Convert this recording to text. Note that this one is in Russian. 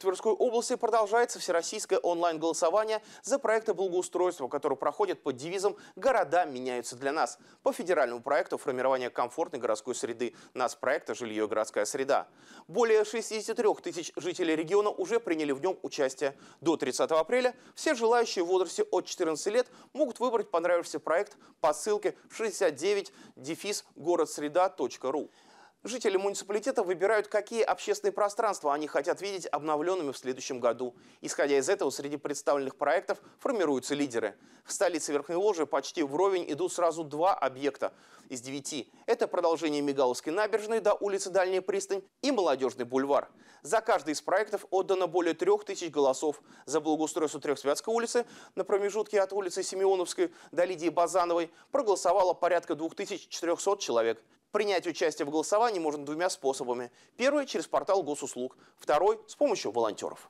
В Тверской области продолжается всероссийское онлайн-голосование за проекты благоустройства, которые проходят под девизом «Города меняются для нас» по федеральному проекту формирования комфортной городской среды нас проекта «Жилье и городская среда». Более 63 тысяч жителей региона уже приняли в нем участие. До 30 апреля все желающие в возрасте от 14 лет могут выбрать понравившийся проект по ссылке 69 дефис городсреда.ру. Жители муниципалитета выбирают, какие общественные пространства они хотят видеть обновленными в следующем году. Исходя из этого, среди представленных проектов формируются лидеры. В столице Верхней Ложи почти вровень идут сразу два объекта из девяти. Это продолжение Мигаловской набережной до улицы Дальняя пристань и Молодежный бульвар. За каждый из проектов отдано более трех тысяч голосов. За благоустройство Трехсвятской улицы на промежутке от улицы Симеоновской до Лидии Базановой проголосовало порядка 2400 человек. Принять участие в голосовании можно двумя способами. Первый – через портал госуслуг. Второй – с помощью волонтеров.